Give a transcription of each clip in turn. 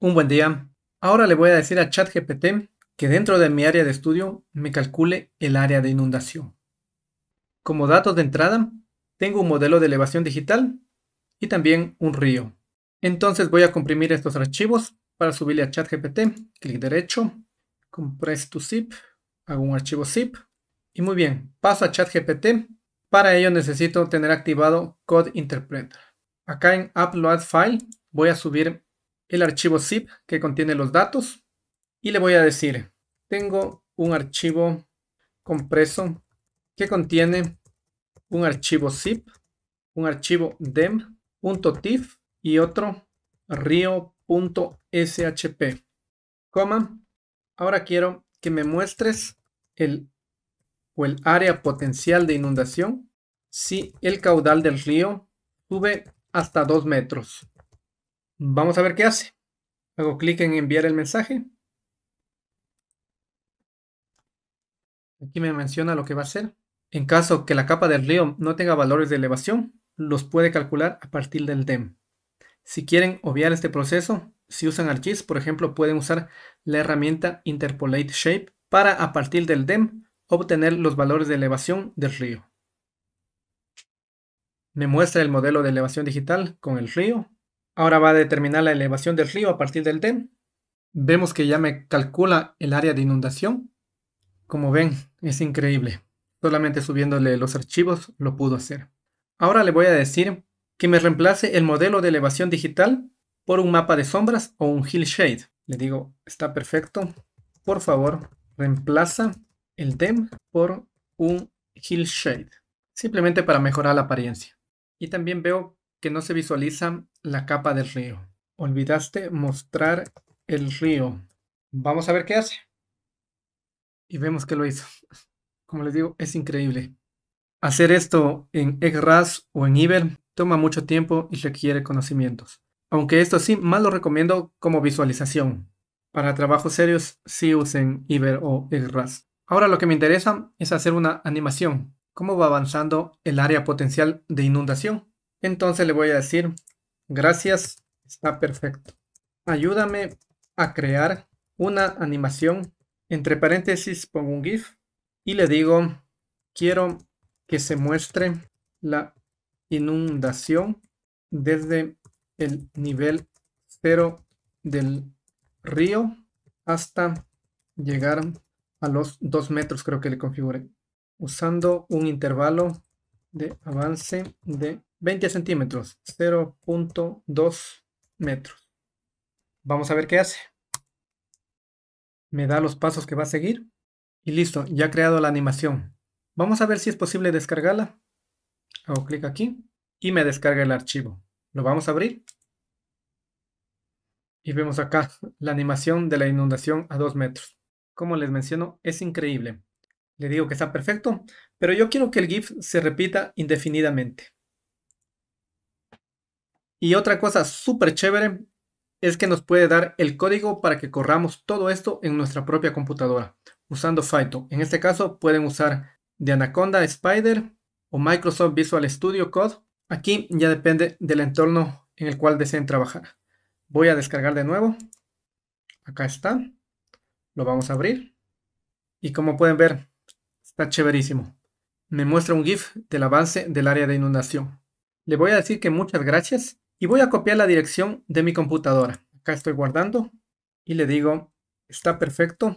Un buen día. Ahora le voy a decir a ChatGPT que dentro de mi área de estudio me calcule el área de inundación. Como datos de entrada, tengo un modelo de elevación digital y también un río. Entonces voy a comprimir estos archivos para subirle a ChatGPT. Clic derecho, compress to zip, hago un archivo zip. Y muy bien, paso a ChatGPT. Para ello necesito tener activado Code Interpreter. Acá en Upload File voy a subir el archivo zip que contiene los datos y le voy a decir, tengo un archivo compreso que contiene un archivo zip, un archivo dem.tif y otro rio.shp, coma. Ahora quiero que me muestres el o el área potencial de inundación si el caudal del río sube hasta 2 metros. Vamos a ver qué hace. Hago clic en enviar el mensaje. Aquí me menciona lo que va a hacer. En caso que la capa del río no tenga valores de elevación, los puede calcular a partir del DEM. Si quieren obviar este proceso, si usan ArcGIS, por ejemplo, pueden usar la herramienta Interpolate Shape para, a partir del DEM, obtener los valores de elevación del río. Me muestra el modelo de elevación digital con el río, Ahora va a determinar la elevación del río a partir del DEM. Vemos que ya me calcula el área de inundación. Como ven, es increíble. Solamente subiéndole los archivos lo pudo hacer. Ahora le voy a decir que me reemplace el modelo de elevación digital por un mapa de sombras o un hillshade. Le digo, está perfecto. Por favor, reemplaza el DEM por un hillshade. Simplemente para mejorar la apariencia. Y también veo que no se visualizan la capa del río. Olvidaste mostrar el río. Vamos a ver qué hace. Y vemos que lo hizo. Como les digo, es increíble. Hacer esto en EGRAS o en Iber toma mucho tiempo y requiere conocimientos. Aunque esto sí, más lo recomiendo como visualización. Para trabajos serios, sí usen Iber o EGRAS. Ahora lo que me interesa es hacer una animación. ¿Cómo va avanzando el área potencial de inundación? Entonces le voy a decir Gracias, está perfecto. Ayúdame a crear una animación. Entre paréntesis pongo un GIF y le digo, quiero que se muestre la inundación desde el nivel cero del río hasta llegar a los dos metros creo que le configure usando un intervalo de avance de 20 centímetros, 0.2 metros. Vamos a ver qué hace. Me da los pasos que va a seguir. Y listo, ya ha creado la animación. Vamos a ver si es posible descargarla. Hago clic aquí y me descarga el archivo. Lo vamos a abrir. Y vemos acá la animación de la inundación a 2 metros. Como les menciono, es increíble. Le digo que está perfecto, pero yo quiero que el GIF se repita indefinidamente. Y otra cosa súper chévere es que nos puede dar el código para que corramos todo esto en nuestra propia computadora usando Phyto. En este caso pueden usar de Anaconda Spider o Microsoft Visual Studio Code. Aquí ya depende del entorno en el cual deseen trabajar. Voy a descargar de nuevo. Acá está. Lo vamos a abrir. Y como pueden ver, está chéverísimo. Me muestra un GIF del avance del área de inundación. Le voy a decir que muchas gracias y voy a copiar la dirección de mi computadora. Acá estoy guardando y le digo, está perfecto.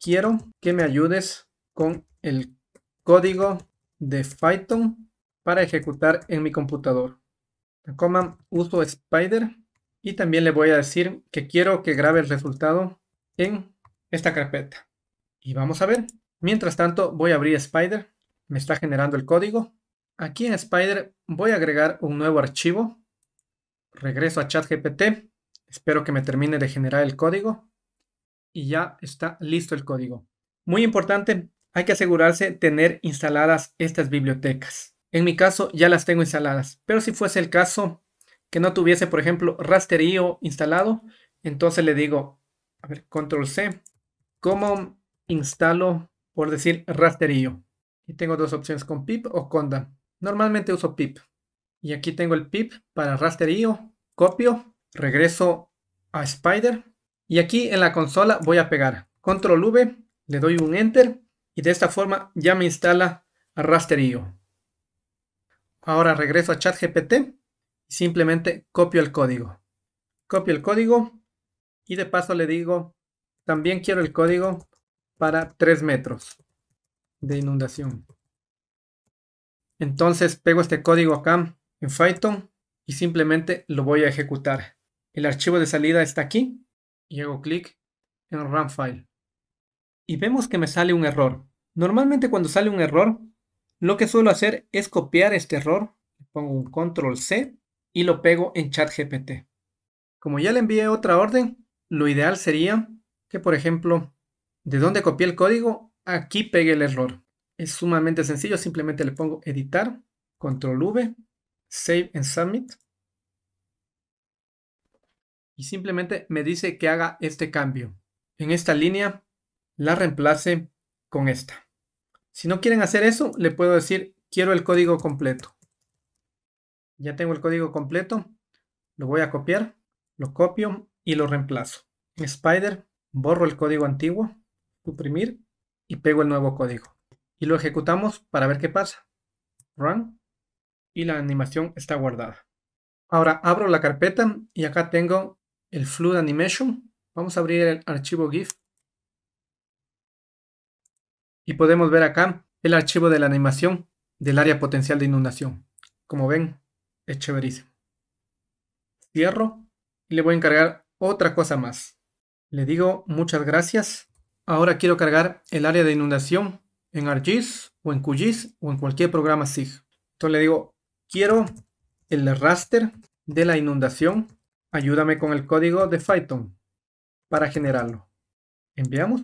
Quiero que me ayudes con el código de Python para ejecutar en mi computador. La coma uso spider y también le voy a decir que quiero que grabe el resultado en esta carpeta. Y vamos a ver. Mientras tanto voy a abrir spider. Me está generando el código. Aquí en spider voy a agregar un nuevo archivo Regreso a ChatGPT. Espero que me termine de generar el código. Y ya está listo el código. Muy importante, hay que asegurarse de tener instaladas estas bibliotecas. En mi caso ya las tengo instaladas, pero si fuese el caso que no tuviese, por ejemplo, raster.io instalado, entonces le digo, a ver, control C, ¿cómo instalo, por decir, raster.io Y tengo dos opciones, con pip o conda. Normalmente uso pip. Y aquí tengo el pip para raster.io, copio, regreso a Spider. Y aquí en la consola voy a pegar control V, le doy un enter y de esta forma ya me instala a Ahora regreso a ChatGPT y simplemente copio el código. Copio el código y de paso le digo, también quiero el código para 3 metros de inundación. Entonces pego este código acá en Python y simplemente lo voy a ejecutar. El archivo de salida está aquí y hago clic en Run File. Y vemos que me sale un error. Normalmente cuando sale un error, lo que suelo hacer es copiar este error, pongo un control C y lo pego en chat gpt Como ya le envié otra orden, lo ideal sería que, por ejemplo, de donde copié el código, aquí pegue el error. Es sumamente sencillo, simplemente le pongo editar, control V Save and Submit. Y simplemente me dice que haga este cambio. En esta línea la reemplace con esta. Si no quieren hacer eso, le puedo decir quiero el código completo. Ya tengo el código completo. Lo voy a copiar, lo copio y lo reemplazo. En Spider borro el código antiguo, suprimir y pego el nuevo código. Y lo ejecutamos para ver qué pasa. Run y la animación está guardada. Ahora abro la carpeta y acá tengo el Fluid Animation. Vamos a abrir el archivo GIF. Y podemos ver acá el archivo de la animación del área potencial de inundación. Como ven, es chéverísimo. Cierro y le voy a encargar otra cosa más. Le digo muchas gracias. Ahora quiero cargar el área de inundación en ArcGIS o en QGIS o en cualquier programa SIG. Entonces le digo Quiero el raster de la inundación. Ayúdame con el código de Python para generarlo. Enviamos.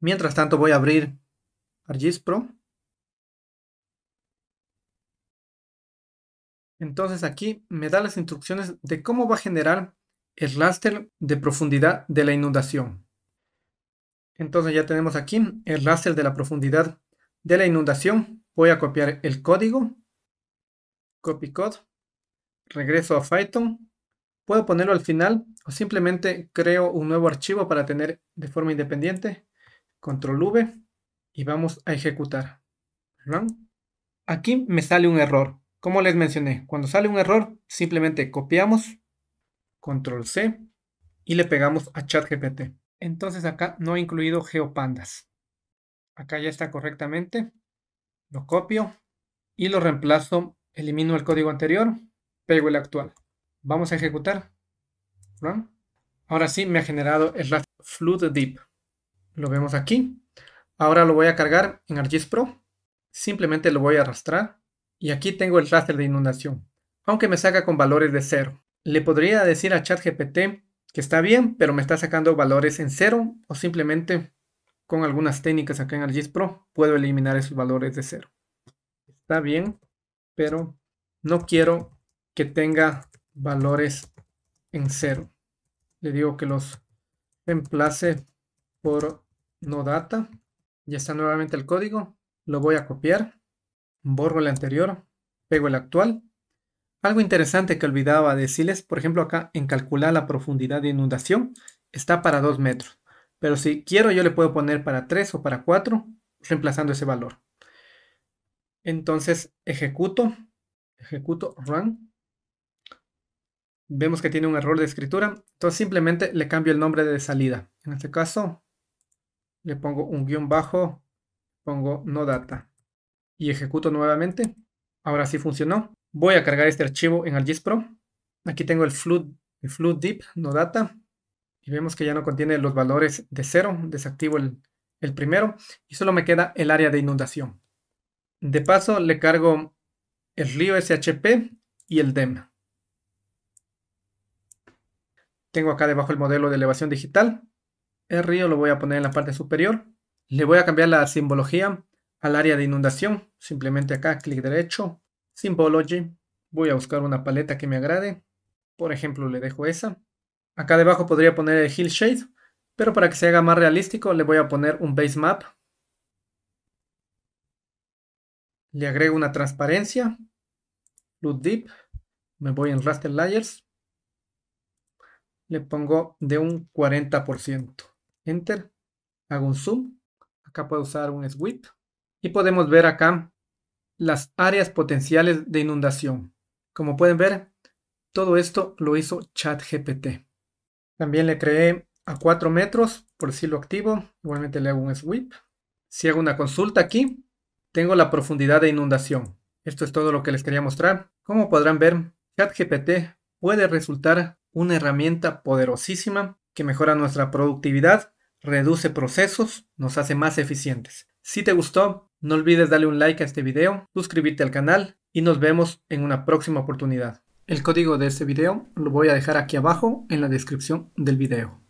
Mientras tanto voy a abrir ArcGIS Pro. Entonces aquí me da las instrucciones de cómo va a generar el raster de profundidad de la inundación. Entonces ya tenemos aquí el raster de la profundidad de la inundación. Voy a copiar el código. Copy code. Regreso a Python. Puedo ponerlo al final o simplemente creo un nuevo archivo para tener de forma independiente. Control V y vamos a ejecutar. Run. Aquí me sale un error. Como les mencioné, cuando sale un error, simplemente copiamos, control C y le pegamos a ChatGPT. Entonces acá no he incluido GeoPandas. Acá ya está correctamente lo copio y lo reemplazo, elimino el código anterior, pego el actual. Vamos a ejecutar. Ahora sí me ha generado el flood deep. Lo vemos aquí. Ahora lo voy a cargar en ArcGIS Pro. Simplemente lo voy a arrastrar. Y aquí tengo el raster de inundación. Aunque me saca con valores de cero. Le podría decir a ChatGPT que está bien, pero me está sacando valores en cero o simplemente con algunas técnicas acá en ArcGIS Pro, puedo eliminar esos valores de cero. Está bien, pero no quiero que tenga valores en cero. Le digo que los reemplace por no data. Ya está nuevamente el código. Lo voy a copiar. Borro el anterior. Pego el actual. Algo interesante que olvidaba decirles, por ejemplo acá en calcular la profundidad de inundación, está para 2 metros. Pero si quiero, yo le puedo poner para 3 o para 4, reemplazando ese valor. Entonces ejecuto, ejecuto run. Vemos que tiene un error de escritura. Entonces simplemente le cambio el nombre de salida. En este caso, le pongo un guión bajo, pongo no data. Y ejecuto nuevamente. Ahora sí funcionó. Voy a cargar este archivo en ArcGIS Pro. Aquí tengo el fluid, el deep no data y vemos que ya no contiene los valores de cero, desactivo el, primero y solo me queda el área de inundación. De paso le cargo el río SHP y el DEM. Tengo acá debajo el modelo de elevación digital. El río lo voy a poner en la parte superior. Le voy a cambiar la simbología al área de inundación. Simplemente acá, clic derecho, Symbology. Voy a buscar una paleta que me agrade. Por ejemplo, le dejo esa. Acá debajo podría poner el Hill Shade, pero para que se haga más realístico le voy a poner un Base Map. Le agrego una transparencia, Loot Deep, me voy en Raster Layers, le pongo de un 40%. Enter, hago un zoom, acá puedo usar un sweep y podemos ver acá las áreas potenciales de inundación. Como pueden ver, todo esto lo hizo ChatGPT. También le creé a 4 metros, por si lo activo. Igualmente le hago un sweep. Si hago una consulta aquí, tengo la profundidad de inundación. Esto es todo lo que les quería mostrar. Como podrán ver, ChatGPT puede resultar una herramienta poderosísima que mejora nuestra productividad, reduce procesos, nos hace más eficientes. Si te gustó, no olvides darle un like a este video, suscribirte al canal y nos vemos en una próxima oportunidad. El código de este video lo voy a dejar aquí abajo en la descripción del video.